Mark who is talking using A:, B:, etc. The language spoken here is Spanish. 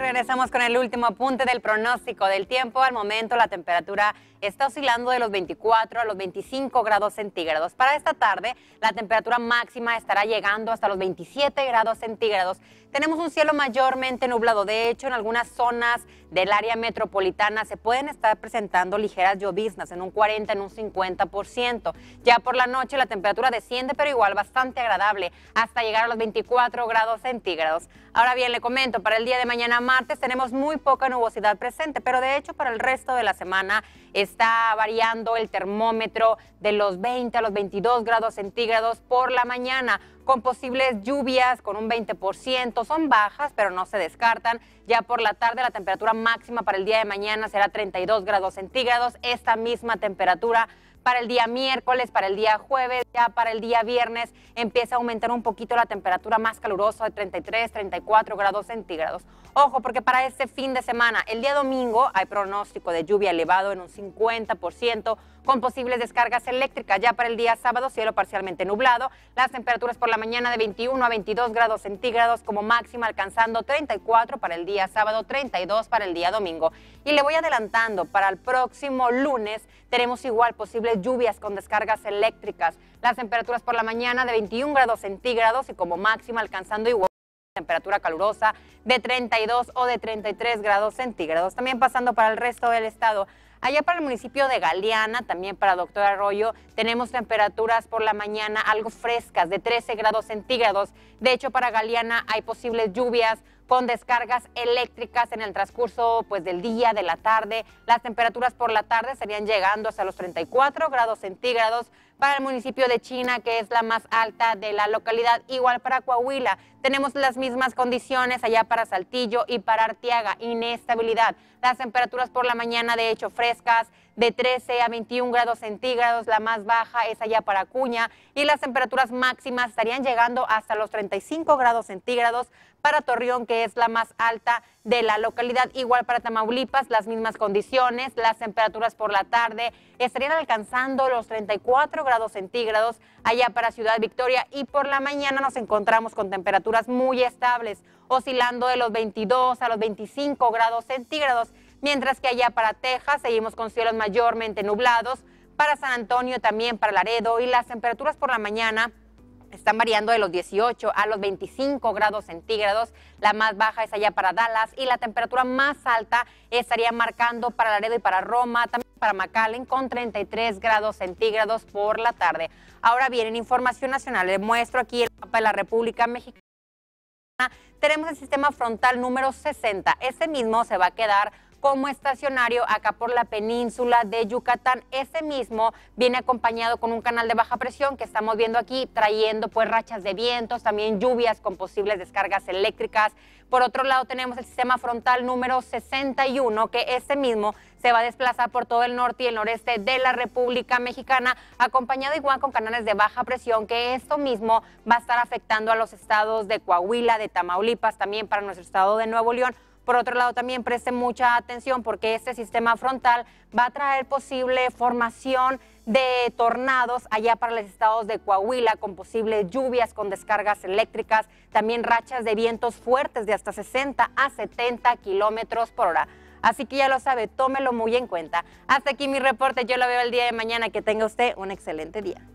A: regresamos con el último apunte del pronóstico del tiempo. Al momento la temperatura está oscilando de los 24 a los 25 grados centígrados. Para esta tarde la temperatura máxima estará llegando hasta los 27 grados centígrados tenemos un cielo mayormente nublado. De hecho, en algunas zonas del área metropolitana se pueden estar presentando ligeras lloviznas en un 40, en un 50%. Ya por la noche la temperatura desciende, pero igual bastante agradable, hasta llegar a los 24 grados centígrados. Ahora bien, le comento, para el día de mañana martes tenemos muy poca nubosidad presente, pero de hecho para el resto de la semana está variando el termómetro de los 20 a los 22 grados centígrados por la mañana, con posibles lluvias con un 20%. Son bajas, pero no se descartan. Ya por la tarde la temperatura máxima para el día de mañana será 32 grados centígrados. Esta misma temperatura para el día miércoles, para el día jueves, ya para el día viernes empieza a aumentar un poquito la temperatura más calurosa de 33, 34 grados centígrados. Ojo, porque para este fin de semana, el día domingo, hay pronóstico de lluvia elevado en un 50%, con posibles descargas eléctricas. Ya para el día sábado, cielo parcialmente nublado, las temperaturas por la mañana de 21 a 22 grados centígrados como máxima, alcanzando 34 para el día sábado, 32 para el día domingo. Y le voy adelantando, para el próximo lunes tenemos igual posible lluvias con descargas eléctricas. Las temperaturas por la mañana de 21 grados centígrados y como máxima alcanzando igual temperatura calurosa de 32 o de 33 grados centígrados. También pasando para el resto del estado. Allá para el municipio de Galeana, también para Doctor Arroyo, tenemos temperaturas por la mañana algo frescas de 13 grados centígrados. De hecho, para Galeana hay posibles lluvias con descargas eléctricas en el transcurso pues, del día, de la tarde. Las temperaturas por la tarde estarían llegando hasta los 34 grados centígrados para el municipio de China, que es la más alta de la localidad. Igual para Coahuila, tenemos las mismas condiciones allá para Saltillo y para Arteaga, inestabilidad. Las temperaturas por la mañana, de hecho, frescas, de 13 a 21 grados centígrados, la más baja es allá para Cuña, y las temperaturas máximas estarían llegando hasta los 35 grados centígrados para Torreón, que es la más alta de la localidad. Igual para Tamaulipas, las mismas condiciones, las temperaturas por la tarde estarían alcanzando los 34 grados centígrados allá para Ciudad Victoria y por la mañana nos encontramos con temperaturas muy estables, oscilando de los 22 a los 25 grados centígrados, mientras que allá para Texas seguimos con cielos mayormente nublados, para San Antonio también, para Laredo y las temperaturas por la mañana están variando de los 18 a los 25 grados centígrados. La más baja es allá para Dallas y la temperatura más alta estaría marcando para Laredo y para Roma, también para McAllen con 33 grados centígrados por la tarde. Ahora bien, en información nacional, les muestro aquí el mapa de la República Mexicana. Tenemos el sistema frontal número 60. Este mismo se va a quedar como estacionario acá por la península de Yucatán. Ese mismo viene acompañado con un canal de baja presión que estamos viendo aquí, trayendo pues rachas de vientos, también lluvias con posibles descargas eléctricas. Por otro lado tenemos el sistema frontal número 61, que este mismo se va a desplazar por todo el norte y el noreste de la República Mexicana, acompañado igual con canales de baja presión, que esto mismo va a estar afectando a los estados de Coahuila, de Tamaulipas, también para nuestro estado de Nuevo León. Por otro lado, también preste mucha atención porque este sistema frontal va a traer posible formación de tornados allá para los estados de Coahuila con posibles lluvias, con descargas eléctricas, también rachas de vientos fuertes de hasta 60 a 70 kilómetros por hora. Así que ya lo sabe, tómelo muy en cuenta. Hasta aquí mi reporte, yo lo veo el día de mañana, que tenga usted un excelente día.